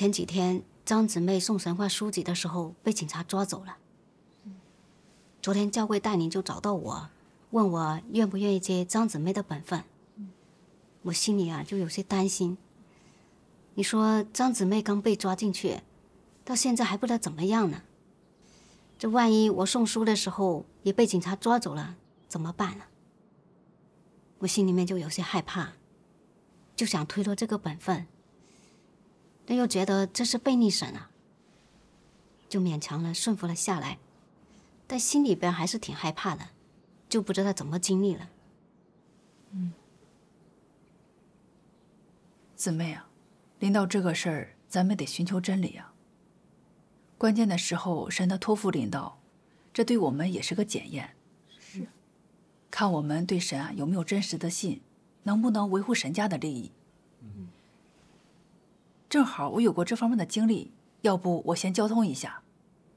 前几天张姊妹送神话书籍的时候被警察抓走了。昨天教会带领就找到我，问我愿不愿意接张姊妹的本分。我心里啊就有些担心。你说张姊妹刚被抓进去，到现在还不知道怎么样呢。这万一我送书的时候也被警察抓走了怎么办啊？我心里面就有些害怕，就想推脱这个本分。但又觉得这是悖逆神啊，就勉强了顺服了下来，但心里边还是挺害怕的，就不知道怎么经历了。嗯，姊妹啊，领导这个事儿，咱们得寻求真理啊。关键的时候神的托付，领导，这对我们也是个检验，是，看我们对神啊有没有真实的信，能不能维护神家的利益。嗯。正好我有过这方面的经历，要不我先交通一下。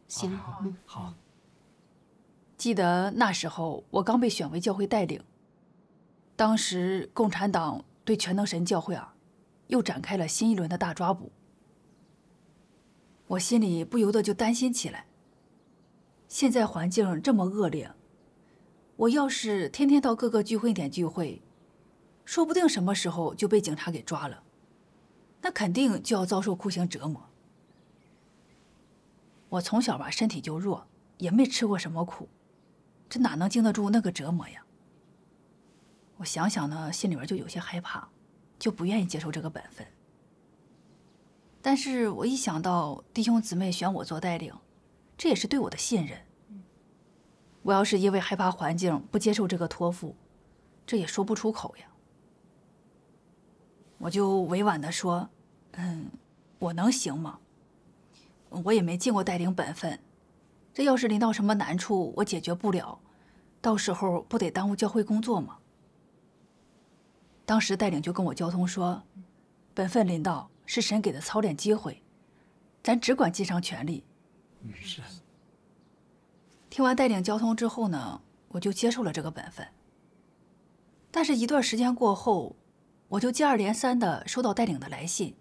行，好。记得那时候我刚被选为教会带领，当时共产党对全能神教会啊，又展开了新一轮的大抓捕。我心里不由得就担心起来。现在环境这么恶劣，我要是天天到各个聚会点聚会，说不定什么时候就被警察给抓了。那肯定就要遭受酷刑折磨。我从小吧身体就弱，也没吃过什么苦，这哪能经得住那个折磨呀？我想想呢，心里边就有些害怕，就不愿意接受这个本分。但是我一想到弟兄姊妹选我做带领，这也是对我的信任。我要是因为害怕环境不接受这个托付，这也说不出口呀。我就委婉的说：“嗯，我能行吗？我也没尽过带领本分，这要是临到什么难处，我解决不了，到时候不得耽误教会工作吗？”当时带领就跟我交通说：“本分临到是神给的操练机会，咱只管尽上全力。”是。听完带领交通之后呢，我就接受了这个本分。但是，一段时间过后。我就接二连三的收到带领的来信，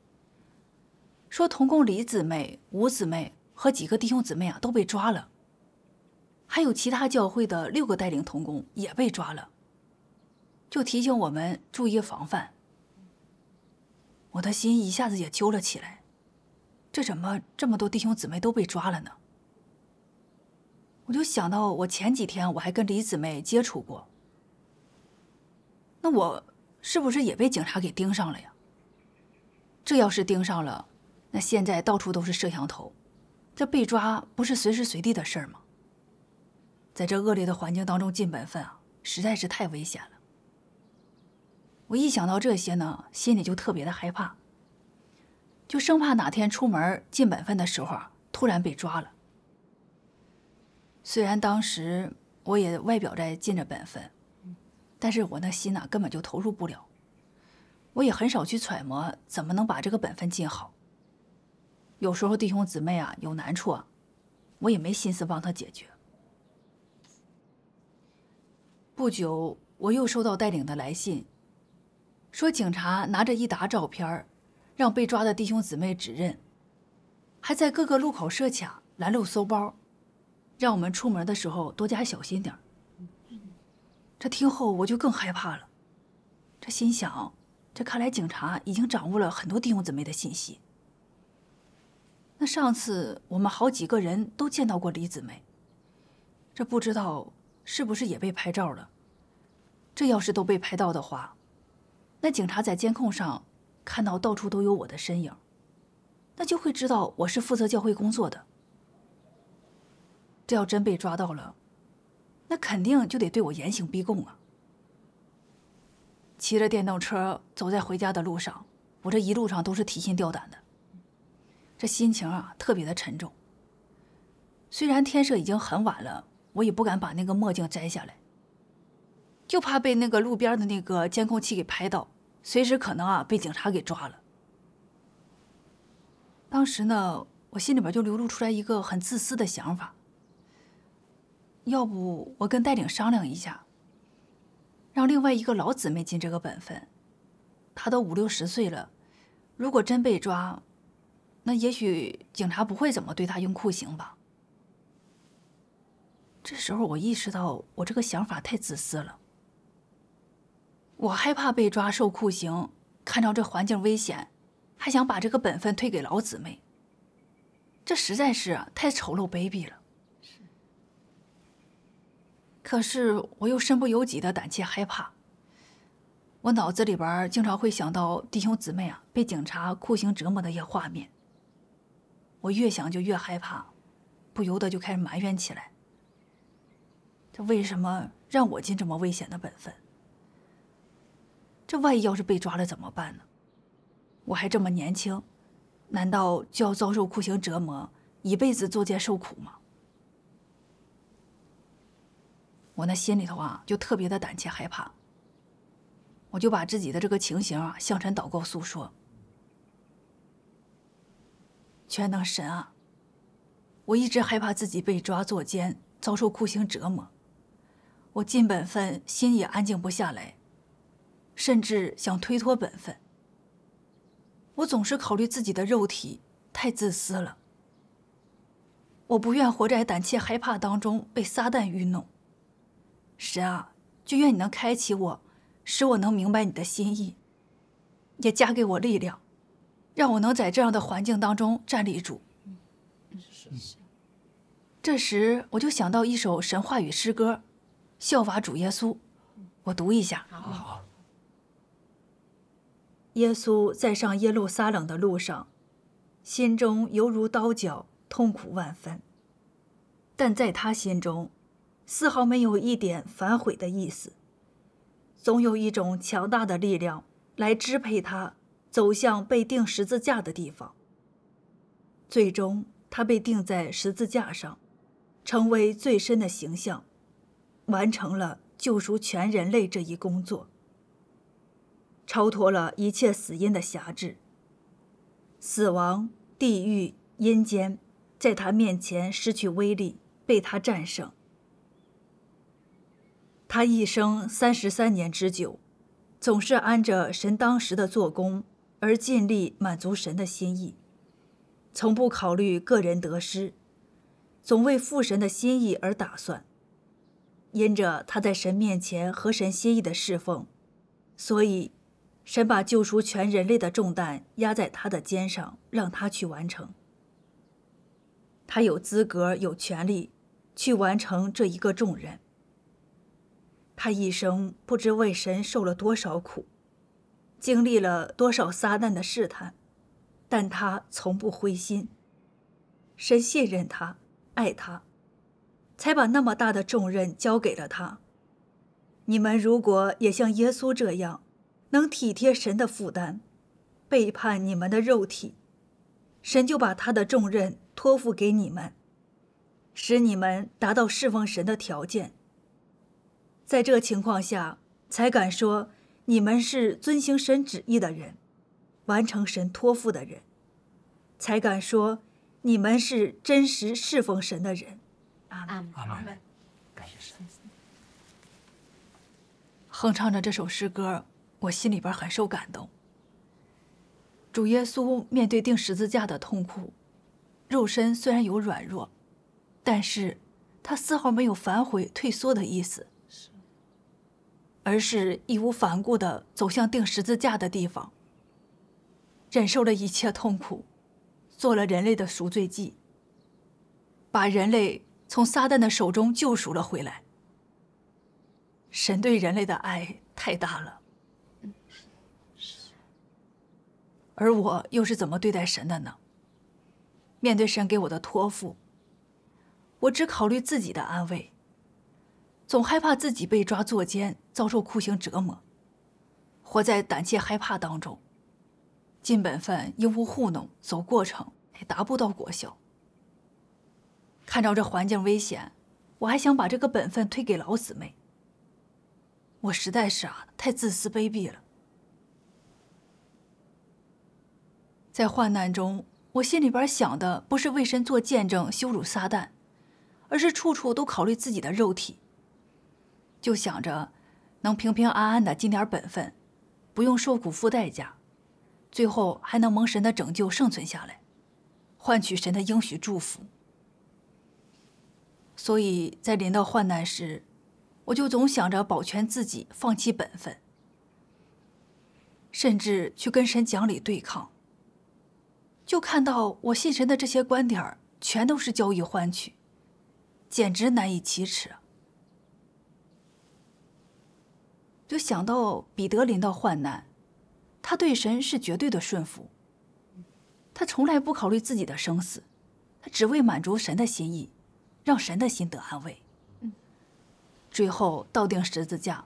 说童工李姊妹、吴姊妹和几个弟兄姊妹啊都被抓了，还有其他教会的六个带领童工也被抓了，就提醒我们注意防范。我的心一下子也揪了起来，这怎么这么多弟兄姊妹都被抓了呢？我就想到我前几天我还跟李姊妹接触过，那我。是不是也被警察给盯上了呀？这要是盯上了，那现在到处都是摄像头，这被抓不是随时随地的事儿吗？在这恶劣的环境当中尽本分啊，实在是太危险了。我一想到这些呢，心里就特别的害怕，就生怕哪天出门尽本分的时候突然被抓了。虽然当时我也外表在尽着本分。但是我那心呐根本就投入不了，我也很少去揣摩怎么能把这个本分尽好。有时候弟兄姊妹啊有难处，啊，我也没心思帮他解决。不久，我又收到带领的来信，说警察拿着一沓照片，让被抓的弟兄姊妹指认，还在各个路口设卡拦路搜包，让我们出门的时候多加小心点。这听后我就更害怕了，这心想，这看来警察已经掌握了很多弟兄姊妹的信息。那上次我们好几个人都见到过李子梅，这不知道是不是也被拍照了。这要是都被拍到的话，那警察在监控上看到到处都有我的身影，那就会知道我是负责教会工作的。这要真被抓到了。那肯定就得对我严刑逼供啊！骑着电动车走在回家的路上，我这一路上都是提心吊胆的，这心情啊特别的沉重。虽然天色已经很晚了，我也不敢把那个墨镜摘下来，就怕被那个路边的那个监控器给拍到，随时可能啊被警察给抓了。当时呢，我心里边就流露出来一个很自私的想法。要不我跟戴鼎商量一下，让另外一个老姊妹尽这个本分。她都五六十岁了，如果真被抓，那也许警察不会怎么对她用酷刑吧。这时候我意识到我这个想法太自私了。我害怕被抓受酷刑，看着这环境危险，还想把这个本分推给老姊妹，这实在是太丑陋卑鄙了。可是我又身不由己的胆怯害怕，我脑子里边经常会想到弟兄姊妹啊被警察酷刑折磨的一些画面。我越想就越害怕，不由得就开始埋怨起来：这为什么让我尽这么危险的本分？这万一要是被抓了怎么办呢？我还这么年轻，难道就要遭受酷刑折磨，一辈子作贱受苦吗？我那心里头啊，就特别的胆怯害怕。我就把自己的这个情形啊向神祷告诉说。全能神啊，我一直害怕自己被抓坐监，遭受酷刑折磨。我尽本分，心也安静不下来，甚至想推脱本分。我总是考虑自己的肉体，太自私了。我不愿活在胆怯害怕当中，被撒旦愚弄。神啊，就愿你能开启我，使我能明白你的心意，也加给我力量，让我能在这样的环境当中站立住。这这时我就想到一首神话与诗歌，《效法主耶稣》，我读一下。好，耶稣在上耶路撒冷的路上，心中犹如刀绞，痛苦万分。但在他心中。丝毫没有一点反悔的意思，总有一种强大的力量来支配他走向被钉十字架的地方。最终，他被钉在十字架上，成为最深的形象，完成了救赎全人类这一工作，超脱了一切死因的辖制。死亡、地狱、阴间，在他面前失去威力，被他战胜。他一生三十三年之久，总是按着神当时的做工而尽力满足神的心意，从不考虑个人得失，总为父神的心意而打算。因着他在神面前合神心意的侍奉，所以神把救赎全人类的重担压在他的肩上，让他去完成。他有资格、有权利去完成这一个重任。他一生不知为神受了多少苦，经历了多少撒旦的试探，但他从不灰心。神信任他，爱他，才把那么大的重任交给了他。你们如果也像耶稣这样，能体贴神的负担，背叛你们的肉体，神就把他的重任托付给你们，使你们达到侍奉神的条件。在这情况下，才敢说你们是遵行神旨意的人，完成神托付的人，才敢说你们是真实侍奉神的人。阿门。感谢神。哼唱着这首诗歌，我心里边很受感动。主耶稣面对钉十字架的痛苦，肉身虽然有软弱，但是他丝毫没有反悔退缩的意思。而是义无反顾的走向钉十字架的地方，忍受了一切痛苦，做了人类的赎罪祭，把人类从撒旦的手中救赎了回来。神对人类的爱太大了，而我又是怎么对待神的呢？面对神给我的托付，我只考虑自己的安危，总害怕自己被抓作奸。遭受酷刑折磨，活在胆怯害怕当中，尽本分应付糊弄走过程也达不到果效。看着这环境危险，我还想把这个本分推给老姊妹。我实在是啊，太自私卑鄙了。在患难中，我心里边想的不是为神做见证羞辱撒旦，而是处处都考虑自己的肉体，就想着。能平平安安的尽点本分，不用受苦付代价，最后还能蒙神的拯救生存下来，换取神的应许祝福。所以在临到患难时，我就总想着保全自己，放弃本分，甚至去跟神讲理对抗。就看到我信神的这些观点儿，全都是交易换取，简直难以启齿。就想到彼得临到患难，他对神是绝对的顺服。他从来不考虑自己的生死，他只为满足神的心意，让神的心得安慰。嗯。最后到定十字架，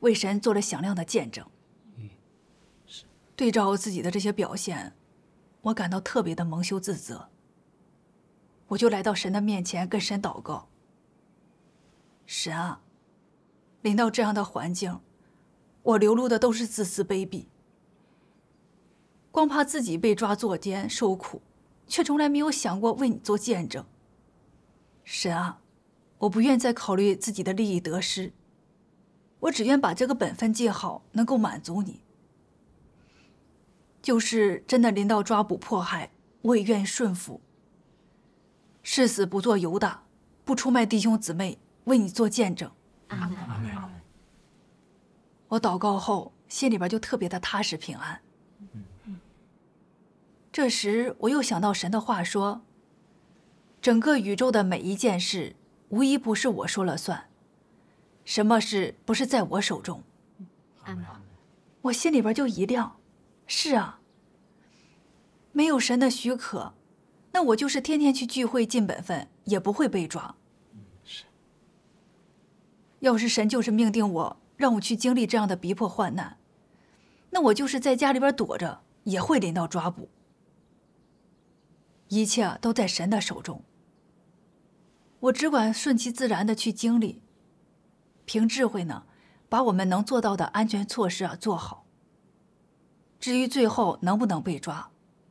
为神做了响亮的见证。嗯，是。对照自己的这些表现，我感到特别的蒙羞自责。我就来到神的面前，跟神祷告。神啊。临到这样的环境，我流露的都是自私卑鄙，光怕自己被抓作奸受苦，却从来没有想过为你做见证。神啊，我不愿再考虑自己的利益得失，我只愿把这个本分尽好，能够满足你。就是真的临到抓捕迫害，我也愿意顺服，誓死不做犹大，不出卖弟兄姊妹，为你做见证。阿门。我祷告后，心里边就特别的踏实平安。这时，我又想到神的话说：“整个宇宙的每一件事，无一不是我说了算，什么事不是在我手中？”我心里边就一亮，是啊，没有神的许可，那我就是天天去聚会尽本分，也不会被抓。是。要是神就是命定我。让我去经历这样的逼迫患难，那我就是在家里边躲着也会临到抓捕。一切都在神的手中，我只管顺其自然的去经历，凭智慧呢，把我们能做到的安全措施啊做好。至于最后能不能被抓，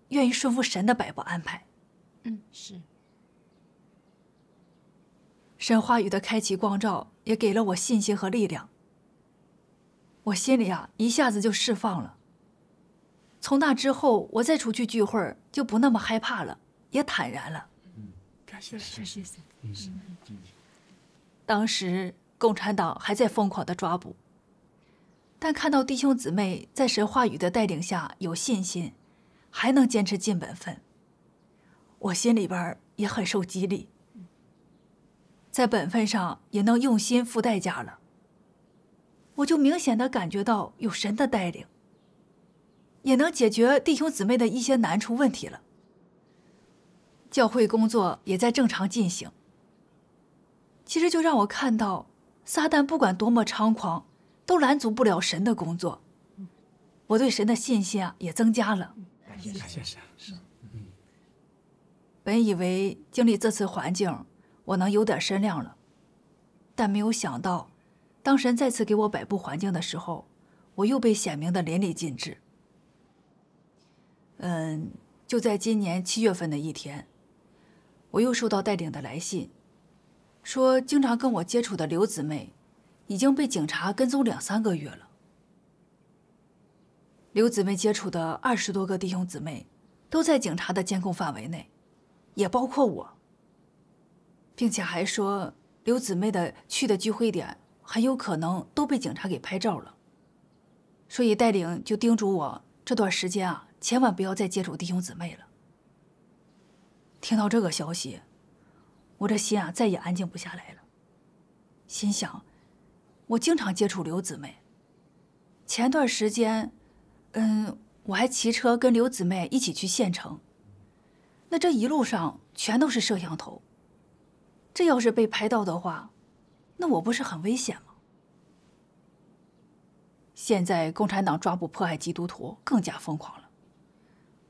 愿意顺服神的摆布安排。嗯，是。神话语的开启光照也给了我信心和力量。我心里啊一下子就释放了。从那之后，我再出去聚会就不那么害怕了，也坦然了。嗯，感谢，谢谢，谢谢。当时共产党还在疯狂的抓捕，但看到弟兄姊妹在神话语的带领下有信心，还能坚持尽本分，我心里边也很受激励，在本分上也能用心付代价了。我就明显的感觉到有神的带领，也能解决弟兄姊妹的一些难处问题了。教会工作也在正常进行。其实就让我看到，撒旦不管多么猖狂，都拦阻不了神的工作。我对神的信心啊也增加了。感谢神，是。本以为经历这次环境，我能有点身量了，但没有想到。当神再次给我摆布环境的时候，我又被显明的淋漓尽致。嗯，就在今年七月份的一天，我又收到带领的来信，说经常跟我接触的刘姊妹，已经被警察跟踪两三个月了。刘姊妹接触的二十多个弟兄姊妹，都在警察的监控范围内，也包括我，并且还说刘姊妹的去的聚会点。很有可能都被警察给拍照了，所以带领就叮嘱我这段时间啊，千万不要再接触弟兄姊妹了。听到这个消息，我这心啊再也安静不下来了，心想，我经常接触刘姊妹，前段时间，嗯，我还骑车跟刘姊妹一起去县城，那这一路上全都是摄像头，这要是被拍到的话。那我不是很危险吗？现在共产党抓捕迫害基督徒更加疯狂了。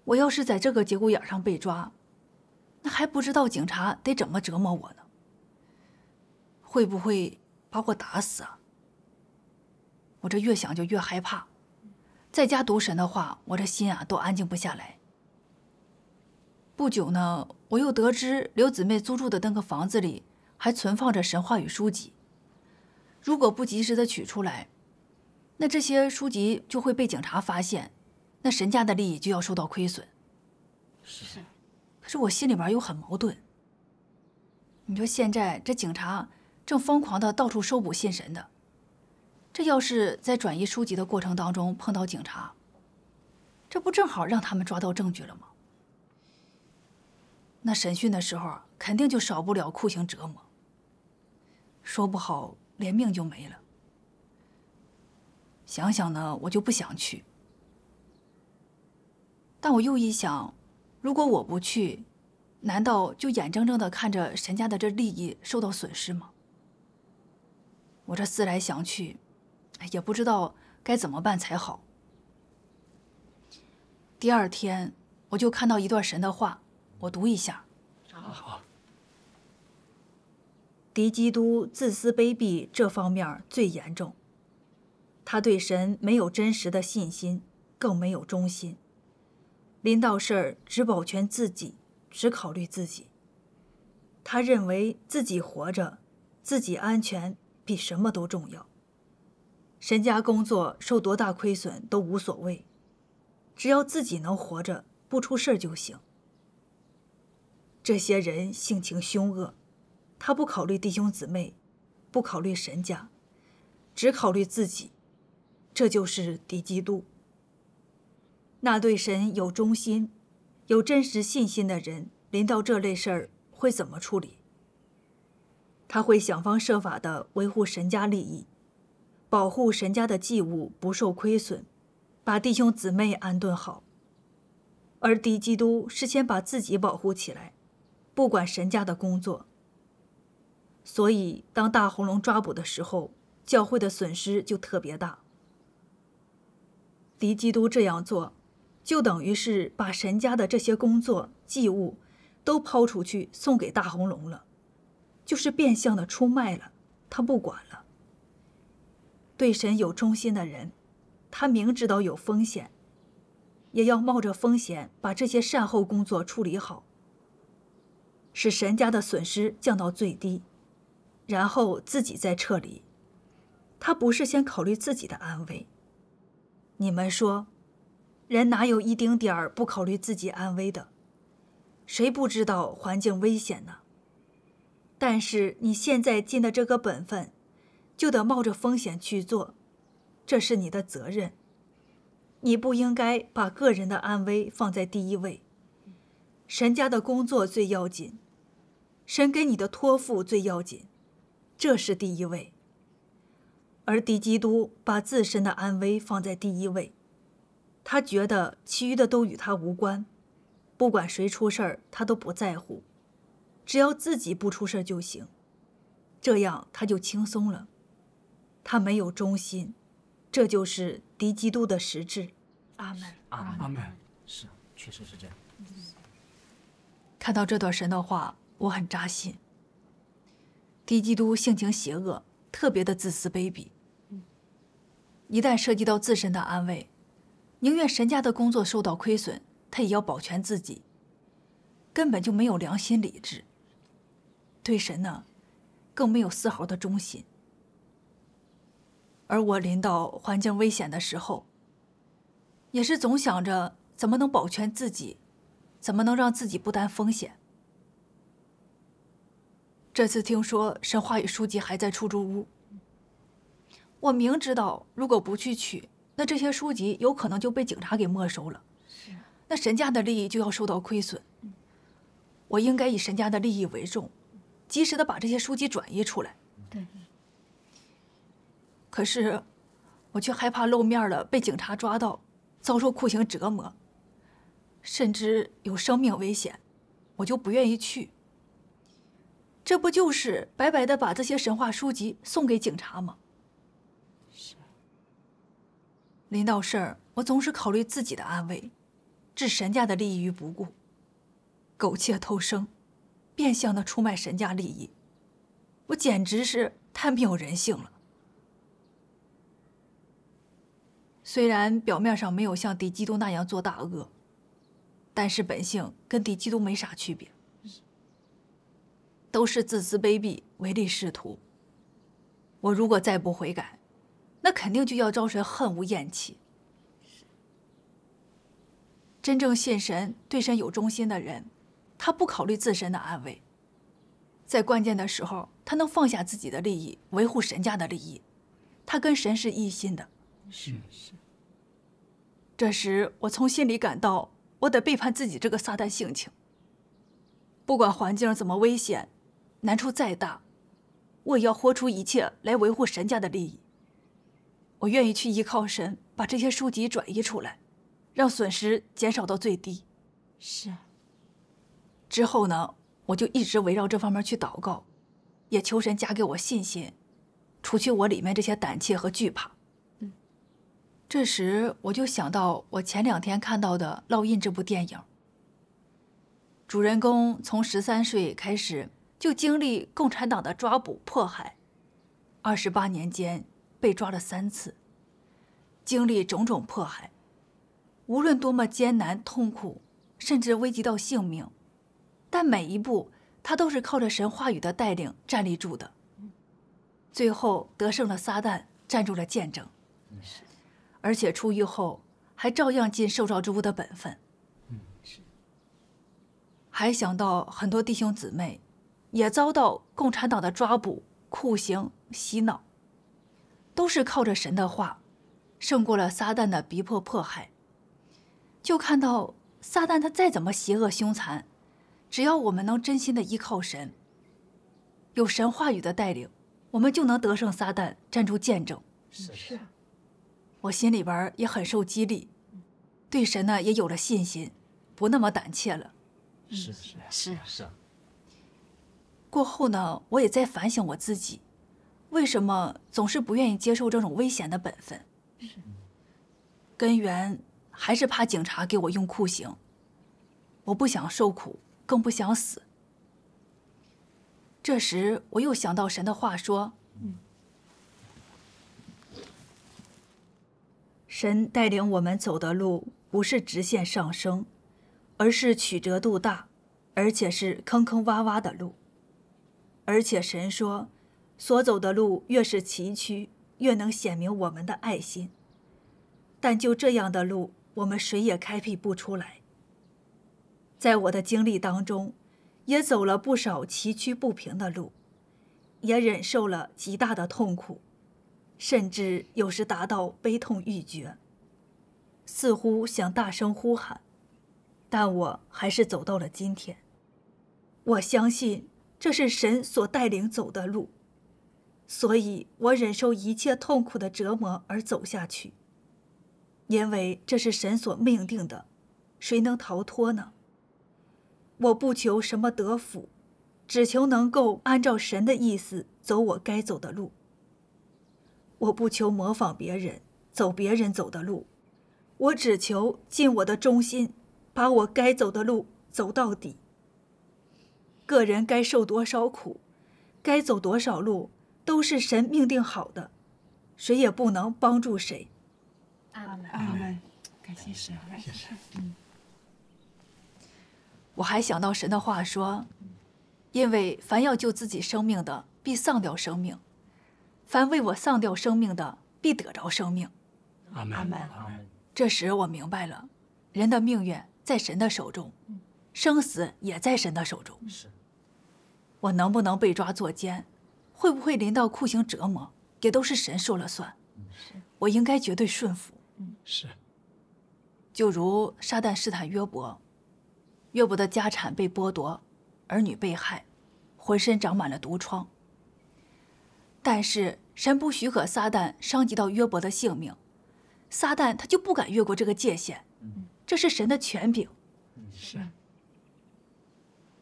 我要是在这个节骨眼上被抓，那还不知道警察得怎么折磨我呢？会不会把我打死啊？我这越想就越害怕，在家读神的话，我这心啊都安静不下来。不久呢，我又得知刘姊妹租住的那个房子里还存放着神话与书籍。如果不及时的取出来，那这些书籍就会被警察发现，那神家的利益就要受到亏损。是。可是我心里边又很矛盾。你说现在这警察正疯狂的到处搜捕信神的，这要是在转移书籍的过程当中碰到警察，这不正好让他们抓到证据了吗？那审讯的时候肯定就少不了酷刑折磨，说不好。连命就没了，想想呢，我就不想去。但我又一想，如果我不去，难道就眼睁睁的看着沈家的这利益受到损失吗？我这思来想去，也不知道该怎么办才好。第二天，我就看到一段神的话，我读一下。好。敌基督自私卑鄙这方面最严重。他对神没有真实的信心，更没有忠心。临到事儿只保全自己，只考虑自己。他认为自己活着，自己安全比什么都重要。神家工作受多大亏损都无所谓，只要自己能活着，不出事儿就行。这些人性情凶恶。他不考虑弟兄姊妹，不考虑神家，只考虑自己，这就是敌基督。那对神有忠心、有真实信心的人，临到这类事儿会怎么处理？他会想方设法的维护神家利益，保护神家的祭物不受亏损，把弟兄姊妹安顿好。而敌基督是先把自己保护起来，不管神家的工作。所以，当大红龙抓捕的时候，教会的损失就特别大。狄基督这样做，就等于是把神家的这些工作祭物都抛出去送给大红龙了，就是变相的出卖了。他不管了。对神有忠心的人，他明知道有风险，也要冒着风险把这些善后工作处理好，使神家的损失降到最低。然后自己再撤离，他不是先考虑自己的安危。你们说，人哪有一丁点儿不考虑自己安危的？谁不知道环境危险呢？但是你现在尽的这个本分，就得冒着风险去做，这是你的责任。你不应该把个人的安危放在第一位，神家的工作最要紧，神给你的托付最要紧。这是第一位。而狄基督把自身的安危放在第一位，他觉得其余的都与他无关，不管谁出事儿他都不在乎，只要自己不出事儿就行，这样他就轻松了。他没有忠心，这就是狄基督的实质。阿门，阿门，阿门。是，确实是这样。看到这段神的话，我很扎心。狄基督性情邪恶，特别的自私卑鄙。一旦涉及到自身的安危，宁愿神家的工作受到亏损，他也要保全自己，根本就没有良心理智。对神呢，更没有丝毫的忠心。而我临到环境危险的时候，也是总想着怎么能保全自己，怎么能让自己不担风险。这次听说神话与书籍还在出租屋，我明知道如果不去取，那这些书籍有可能就被警察给没收了。是那神家的利益就要受到亏损。我应该以神家的利益为重，及时的把这些书籍转移出来。对。可是，我却害怕露面了被警察抓到，遭受酷刑折磨，甚至有生命危险，我就不愿意去。这不就是白白的把这些神话书籍送给警察吗？是。临到事儿，我总是考虑自己的安危，置神家的利益于不顾，苟且偷生，变相的出卖神家利益，我简直是太没有人性了。虽然表面上没有像狄基督那样做大恶，但是本性跟狄基督没啥区别。都是自私、卑鄙、唯利是图。我如果再不悔改，那肯定就要招谁恨无厌弃。真正信神、对神有忠心的人，他不考虑自身的安危，在关键的时候，他能放下自己的利益，维护神家的利益，他跟神是一心的。是是。这时，我从心里感到，我得背叛自己这个撒旦性情。不管环境怎么危险。难处再大，我也要豁出一切来维护神家的利益。我愿意去依靠神，把这些书籍转移出来，让损失减少到最低。是。之后呢，我就一直围绕这方面去祷告，也求神加给我信心，除去我里面这些胆怯和惧怕。嗯。这时我就想到，我前两天看到的《烙印》这部电影，主人公从十三岁开始。就经历共产党的抓捕迫害，二十八年间被抓了三次，经历种种迫害，无论多么艰难痛苦，甚至危及到性命，但每一步他都是靠着神话语的带领站立住的。最后得胜了撒旦，站住了见证。是，而且出狱后还照样尽受造之物的本分。是。还想到很多弟兄姊妹。也遭到共产党的抓捕、酷刑、洗脑，都是靠着神的话，胜过了撒旦的逼迫迫害。就看到撒旦他再怎么邪恶凶残，只要我们能真心的依靠神，有神话语的带领，我们就能得胜撒旦，站出见证。是是，我心里边也很受激励，对神呢也有了信心，不那么胆怯了。是是啊是是啊。过后呢，我也在反省我自己，为什么总是不愿意接受这种危险的本分？是，根源还是怕警察给我用酷刑，我不想受苦，更不想死。这时我又想到神的话说：“神带领我们走的路不是直线上升，而是曲折度大，而且是坑坑洼洼的路。”而且神说，所走的路越是崎岖，越能显明我们的爱心。但就这样的路，我们谁也开辟不出来。在我的经历当中，也走了不少崎岖不平的路，也忍受了极大的痛苦，甚至有时达到悲痛欲绝，似乎想大声呼喊，但我还是走到了今天。我相信。这是神所带领走的路，所以我忍受一切痛苦的折磨而走下去，因为这是神所命定的，谁能逃脱呢？我不求什么德福，只求能够按照神的意思走我该走的路。我不求模仿别人走别人走的路，我只求尽我的忠心，把我该走的路走到底。个人该受多少苦，该走多少路，都是神命定好的，谁也不能帮助谁。阿门，阿门，感谢神，谢神。嗯。我还想到神的话说：“因为凡要救自己生命的，必丧掉生命；凡为我丧掉生命的，必得着生命。”阿门，阿门。这时我明白了，人的命运在神的手中，生死也在神的手中。是。我能不能被抓作奸，会不会临到酷刑折磨，也都是神说了算。我应该绝对顺服。是。就如撒旦试探约伯，约伯的家产被剥夺，儿女被害，浑身长满了毒疮。但是神不许可撒旦伤及到约伯的性命，撒旦他就不敢越过这个界限。这是神的权柄。是。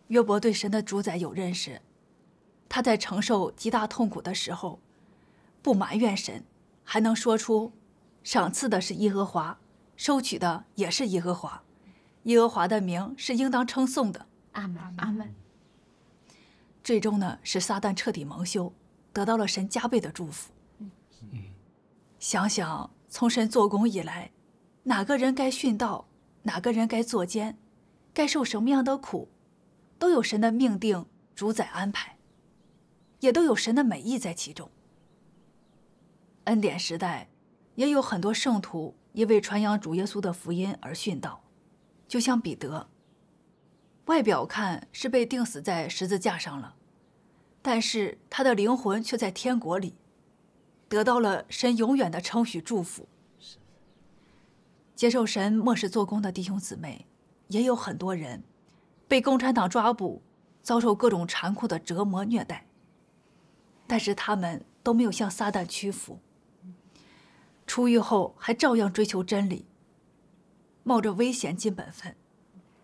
约伯对神的主宰有认识，他在承受极大痛苦的时候，不埋怨神，还能说出：“赏赐的是耶和华，收取的也是耶和华，耶和华的名是应当称颂的。”阿门，阿门。最终呢，使撒旦彻底蒙羞，得到了神加倍的祝福。嗯想想从神做工以来，哪个人该殉道，哪个人该作奸，该受什么样的苦。都有神的命定主宰安排，也都有神的美意在其中。恩典时代也有很多圣徒因为传扬主耶稣的福音而殉道，就像彼得。外表看是被钉死在十字架上了，但是他的灵魂却在天国里，得到了神永远的称许祝福。接受神末世做工的弟兄姊妹，也有很多人。被共产党抓捕，遭受各种残酷的折磨虐待，但是他们都没有向撒旦屈服。出狱后还照样追求真理，冒着危险尽本分，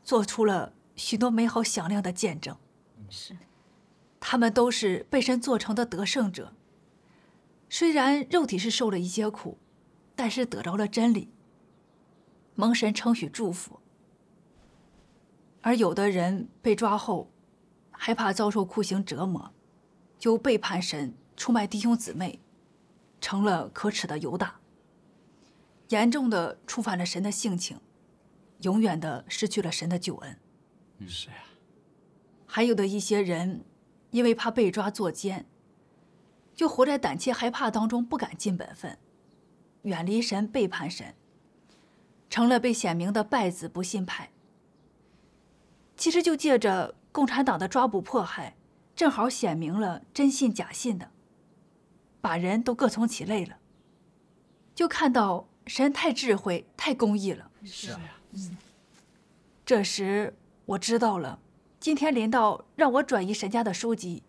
做出了许多美好响亮的见证。是，他们都是被神做成的得胜者。虽然肉体是受了一些苦，但是得着了真理，蒙神称许祝福。而有的人被抓后，害怕遭受酷刑折磨，就背叛神，出卖弟兄姊妹，成了可耻的犹大，严重的触犯了神的性情，永远的失去了神的救恩。是呀，还有的一些人，因为怕被抓作奸，就活在胆怯害怕当中，不敢尽本分，远离神，背叛神，成了被显明的败子不信派。其实就借着共产党的抓捕迫害，正好显明了真信假信的，把人都各从其类了。就看到神太智慧、太公义了。是啊。这时我知道了，今天林道让我转移神家的书籍，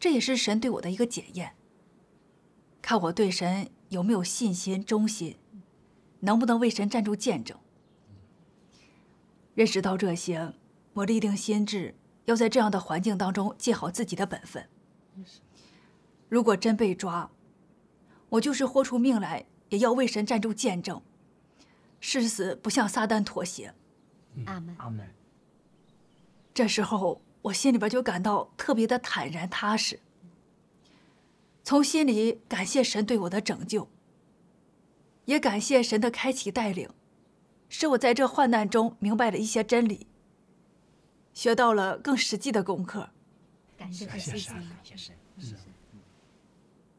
这也是神对我的一个检验。看我对神有没有信心、忠心，能不能为神站住见证。认识到这些。我立定心志，要在这样的环境当中尽好自己的本分。如果真被抓，我就是豁出命来，也要为神站住见证，誓死不向撒旦妥协。阿门，阿门。这时候我心里边就感到特别的坦然踏实。从心里感谢神对我的拯救，也感谢神的开启带领，使我在这患难中明白了一些真理。学到了更实际的功课，感谢神，谢谢神，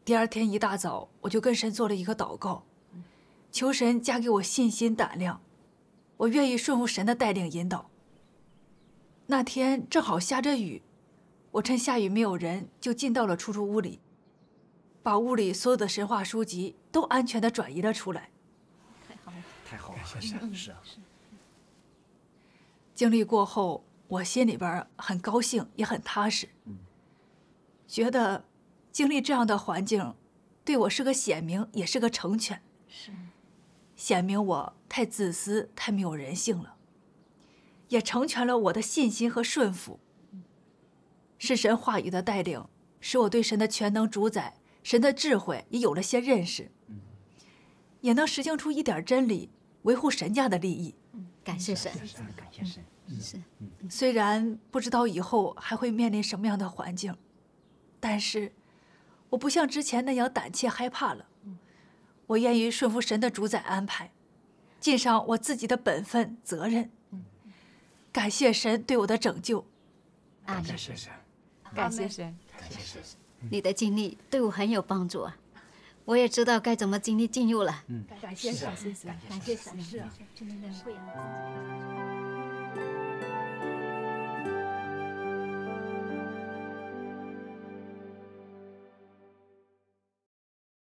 第二天一大早，我就跟神做了一个祷告，求神加给我信心胆量，我愿意顺服神的带领引导。那天正好下着雨，我趁下雨没有人，就进到了出租屋里，把屋里所有的神话书籍都安全的转移了出来。太好了，太好了，谢谢是啊。经历过后。我心里边很高兴，也很踏实。觉得经历这样的环境，对我是个显明，也是个成全。是，显明我太自私，太没有人性了，也成全了我的信心和顺服。是神话语的带领，使我对神的全能主宰、神的智慧也有了些认识。也能实行出一点真理，维护神家的利益。感谢神。感谢神。是，虽然不知道以后还会面临什么样的环境，但是，我不像之前那样胆怯害怕了。我愿意顺服神的主宰安排，尽上我自己的本分责任。感谢神对我的拯救。啊，谢谢神，感谢神，感谢神。你的经历对我很有帮助啊，我也知道该怎么经历进入了。嗯，感谢神，感谢神，是啊。